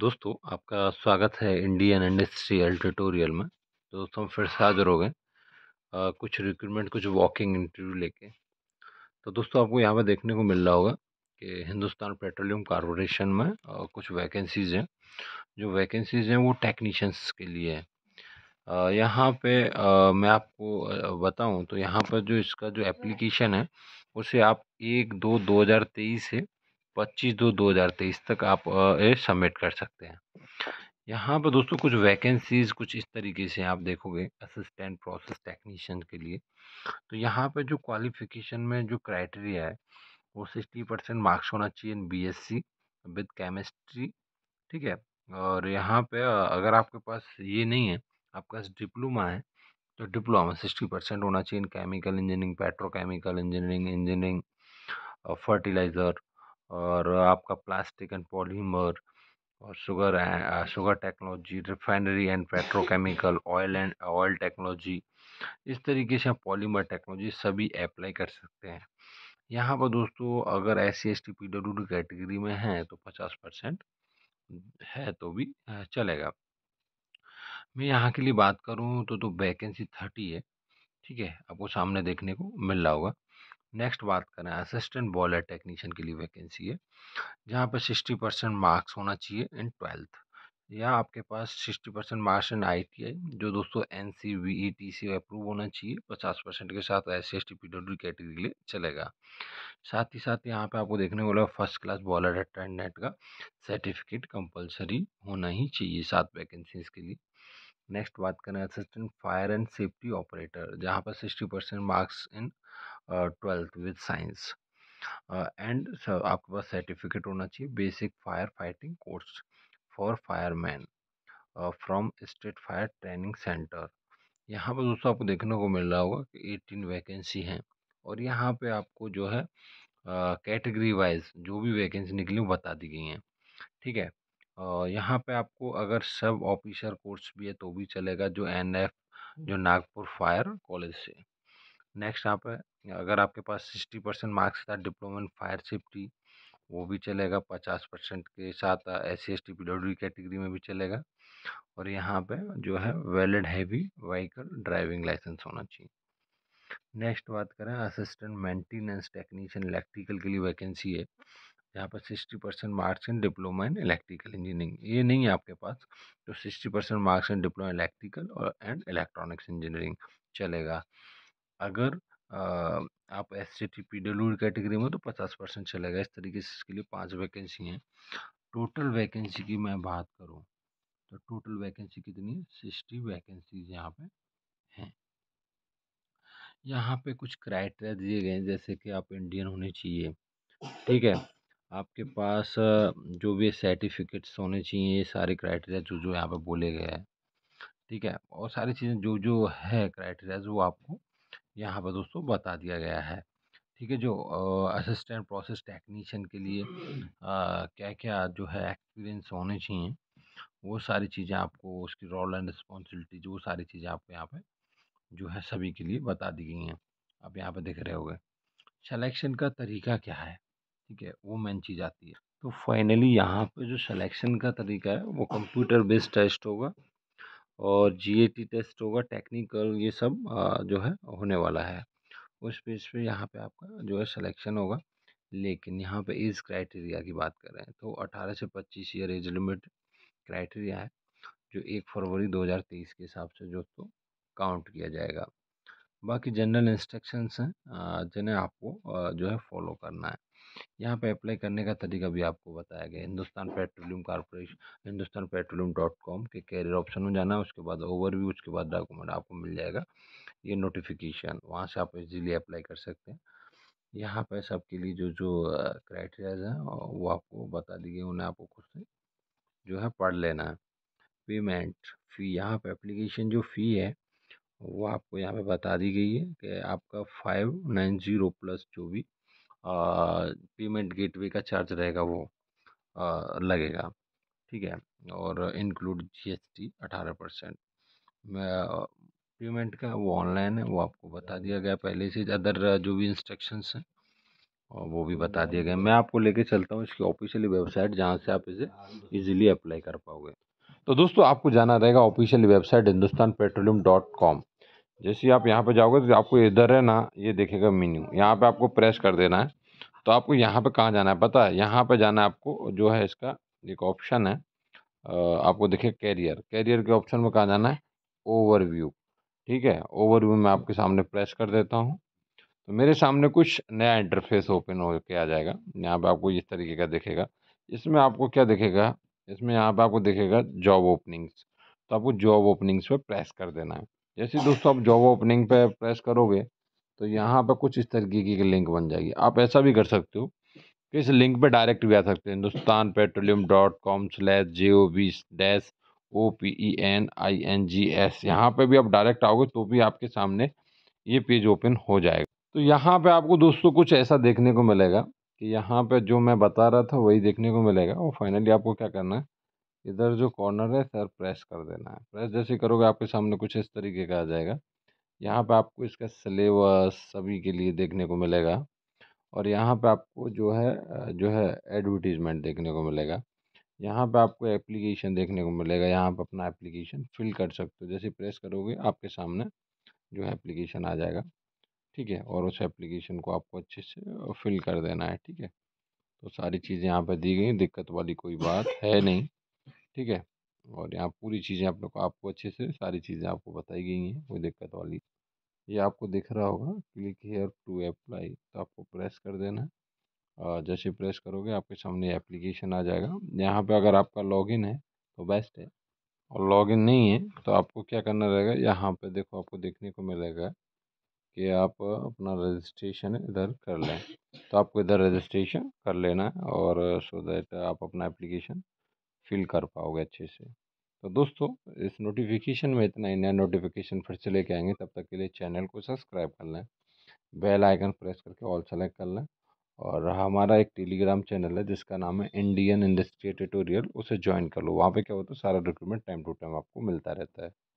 दोस्तों आपका स्वागत है इंडियन इंडस्ट्रियल ट्यूटोरियल में तो दोस्तों हम फिर से हाजिर हो गए कुछ रिक्रूटमेंट कुछ वॉकिंग इंटरव्यू लेके तो दोस्तों आपको यहाँ पे देखने को मिल रहा होगा कि हिंदुस्तान पेट्रोलियम कॉरपोरेशन में आ, कुछ वैकेंसीज़ हैं जो वैकेंसीज़ हैं वो टेक्नीशियंस के लिए है यहाँ पे आ, मैं आपको बताऊँ तो यहाँ पर जो इसका जो एप्लीकेशन है उसे आप एक दो दो हज़ार तेईस से पच्चीस दो दो हज़ार तेईस तक आप ये सबमिट कर सकते हैं यहाँ पर दोस्तों कुछ वैकेंसीज़ कुछ इस तरीके से आप देखोगे असिस्टेंट प्रोसेस टेक्नीशियन के लिए तो यहाँ पर जो क्वालिफिकेशन में जो क्राइटेरिया है वो सिक्सटी परसेंट मार्क्स होना चाहिए B S C with chemistry ठीक है और यहाँ पे अगर आपके पास ये नहीं है आपके पास डिप्लोमा है तो डिप्लोमा सिक्सटी परसेंट होना चाहिए in chemical engineering petrochemical engineering engineering fertiliser और आपका प्लास्टिक एंड पॉलीमर और sugar sugar technology refinery and petrochemical oil and oil technology इस तरीके से आप पॉलीमर टेक्नोलॉजी सभी अप्लाई कर सकते हैं यहाँ पर दोस्तों अगर S C S T P W D category में हैं तो पचास परसेंट है तो भी चलेगा मैं यहाँ के लिए बात करूँ तो तो वैकेंसी थर्टी है ठीक है आपको सामने देखने को मिल रहा होगा नेक्स्ट बात करें असिस्टेंट बॉलर टेक्नीशियन के लिए वैकेंसी है जहाँ पर सिक्सटी परसेंट मार्क्स होना चाहिए इन ट्वेल्थ या आपके पास sixty percent marks in I T I जो दोस्तों N C V E T सी अप्रूव होना चाहिए पचास परसेंट के साथ S C S T P W category के लिए चलेगा साथ ही साथ यहाँ पे आपको देखने को फर्स्ट क्लास बॉलर अटेंडेंट का सर्टिफिकेट कंपलसरी होना ही चाहिए सात वैकेंसीज के लिए नेक्स्ट बात करें assistant fire and safety operator जहाँ पर sixty percent marks in twelfth with science and आपके पास सर्टिफिकेट होना चाहिए basic fire fighting course for fireman from state fire training centre यहाँ पर दोस्तों आपको देखने को मिल रहा होगा कि एटीन वैकेंसी हैं और यहाँ पे आपको जो है कैटेगरी वाइज जो भी वैकेंसी निकली वो बता दी गई हैं ठीक है और यहाँ पे आपको अगर सब ऑफिसर कोर्स भी है तो भी चलेगा जो एन एफ जो नागपुर फायर कॉलेज से नेक्स्ट यहाँ पे अगर आपके पास सिक्सटी परसेंट मार्क्स था डिप्लोमा इन फायर सेफ्टी वो भी चलेगा पचास परसेंट के साथ S C S T P category में भी चलेगा और यहाँ पे जो है valid heavy vehicle driving licence होना चाहिए नेक्स्ट बात करें असिस्टेंट मेंटेनेंस टेक्नीशियन इलेक्ट्रिकल के लिए वैकेंसी है यहाँ पर sixty percent marks in diploma in electrical engineering ये नहीं है आपके पास तो sixty percent marks in diploma electrical और एंड इलेक्ट्रॉनिक्स इंजीनियरिंग चलेगा अगर आप S C T P W category में तो पचास परसेंट चलेगा इस तरीके से इसके लिए पाँच वैकेंसी हैं टोटल वैकेंसी की मैं बात करूँ तो टोटल वैकेंसी कितनी सिक्सटी वैकेंसीज यहाँ पे हैं यहाँ पे कुछ क्राइटेरिया दिए गए हैं जैसे कि आप इंडियन होने चाहिए ठीक है आपके पास जो भी सर्टिफिकेट्स होने चाहिए ये सारे क्राइटेरिया जो जो यहाँ पे बोले गए हैं ठीक है और सारी चीज़ें जो जो है क्राइटेरियाज वो आपको यहाँ पर दोस्तों बता दिया गया है ठीक है जो असिस्टेंट प्रोसेस टेक्नीशियन के लिए आ, क्या क्या जो है एक्सपीरियंस होने चाहिए वो सारी चीज़ें आपको उसकी रोल एंड रिस्पॉन्सिबिलिटीज वो सारी चीज़ें आपको यहाँ पर जो है सभी के लिए बता दी गई हैं आप यहाँ पर देख रहे हो सेलेक्शन का तरीका क्या है ठीक है वो मेन चीज़ आती है तो फाइनली यहाँ पे जो सिलेक्शन का तरीका है वो कंप्यूटर बेस्ड टेस्ट होगा और जी ए टी टेस्ट होगा टेक्निकल ये सब जो है होने वाला है उस बेस पे यहाँ पे आपका जो है सिलेक्शन होगा लेकिन यहाँ पे एज क्राइटेरिया की बात करें तो 18 से 25 ईयर एज लिमिट क्राइटेरिया है जो एक फरवरी 2023 के हिसाब से जो तो काउंट किया जाएगा बाकी जनरल इंस्ट्रक्शंस हैं जिन्हें आपको जो है फॉलो करना है यहाँ पे अप्लाई करने का तरीका भी आपको बताया गया Hindustan petroleum corporation Hindustan petroleum dot com के कैरियर ऑप्शन में जाना है उसके बाद ओवरव्यू उसके बाद डॉक्यूमेंट आपको मिल जाएगा ये नोटिफिकेशन वहाँ से आप इजीली अप्लाई कर सकते हैं यहाँ पर सबके लिए जो जो क्राइटेरियाज हैं वो आपको बता दिए उन्हें आपको खुद से जो है पढ़ लेना है पेमेंट फ़ी यहाँ पर एप्लीकेशन जो फ़ी है वो आपको यहाँ पे बता दी गई है कि आपका फाइव नाइन ज़ीरो प्लस जो भी पेमेंट गेटवे का चार्ज रहेगा वो लगेगा ठीक है और इंक्लूड जीएसटी अठारह परसेंट पेमेंट का वो ऑनलाइन है वो आपको बता दिया गया पहले से अदर जो भी इंस्ट्रक्शंस हैं वो भी बता दिए गए मैं आपको लेके चलता हूँ इसकी ऑफिशियली वेबसाइट जहाँ से आप इसे इजीली अप्लाई कर पाओगे तो दोस्तों आपको जाना रहेगा official website Hindustan petroleum dot com जैसे आप यहाँ पर जाओगे तो आपको इधर है ना ये देखेगा मीन्यू यहाँ पर आपको प्रेस कर देना है तो आपको यहाँ पर कहाँ जाना है पता है यहाँ पर जाना है आपको जो है इसका एक ऑप्शन है आपको देखिए कैरियर कैरियर के ऑप्शन में कहाँ जाना है ओवरव्यू ठीक है ओवरव्यू मैं आपके सामने प्रेस कर देता हूँ तो मेरे सामने कुछ नया इंटरफेस ओपन हो के आ जाएगा यहाँ पे आपको इस तरीके का दिखेगा इसमें आपको क्या दिखेगा इसमें यहाँ पे आपको दिखेगा जॉब ओपनिंग्स तो आपको जॉब ओपनिंग्स पर प्रेस कर देना है जैसे दोस्तों आप जॉब ओपनिंग पे प्रेस करोगे तो यहाँ पर कुछ इस तरीके की लिंक बन जाएगी आप ऐसा भी कर सकते हो कि इस लिंक पे डायरेक्ट भी आ सकते हैं Hindustan petroleum dot com slash J O B dash O P E N I N G S यहाँ पर भी आप डायरेक्ट आओगे तो भी आपके सामने ये पेज ओपन हो जाएगा तो यहाँ पर आपको दोस्तों कुछ ऐसा देखने को मिलेगा कि यहाँ पर जो मैं बता रहा था वही देखने को मिलेगा और फाइनली आपको क्या करना है इधर जो कॉर्नर है सर प्रेस कर देना है प्रेस जैसे करोगे आपके सामने कुछ इस तरीके का आ जाएगा यहाँ पे आपको इसका सिलेबस सभी के लिए देखने को मिलेगा और यहाँ पे आपको जो है जो है एडवर्टीज़मेंट देखने को मिलेगा यहाँ पे आपको एप्लीकेशन देखने को मिलेगा यहाँ पे अपना एप्लीकेशन फिल कर सकते हो जैसे प्रेस करोगे आपके सामने जो है एप्लीकेशन आ जाएगा ठीक है और उस एप्लीकेशन को आपको अच्छे से फिल कर देना है ठीक है तो सारी चीज़ें यहाँ पर दी गई दिक्कत वाली कोई बात है नहीं ठीक है और यहाँ पूरी चीज़ें आप लोग आपको अच्छे से सारी चीज़ें आपको बताई गई हैं कोई दिक्कत वाली ये आपको दिख रहा होगा क्लिक हेयर टू अप्लाई तो आपको प्रेस कर देना है जैसे प्रेस करोगे आपके सामने एप्लीकेशन आ जाएगा यहाँ पे अगर आपका लॉगिन है तो बेस्ट है और लॉगिन नहीं है तो आपको क्या करना रहेगा यहाँ पे देखो आपको देखने को मिलेगा कि आप अपना रजिस्ट्रेशन इधर कर लें तो आपको इधर रजिस्ट्रेशन कर लेना है और सो दैट आप अपना एप्लीकेशन फील कर पाओगे अच्छे से तो दोस्तों इस नोटिफिकेशन में इतना ही नया नोटिफिकेशन फिर से लेके आएंगे तब तक के लिए चैनल को सब्सक्राइब कर लें बेल आइकन प्रेस करके ऑल सेलेक्ट कर लें और हमारा एक टेलीग्राम चैनल है जिसका नाम है इंडियन इंडस्ट्री ट्यूटोरियल उसे ज्वाइन कर लो वहाँ पे क्या होता है सारा रिक्रूटमेंट टाइम टू टाइम आपको मिलता रहता है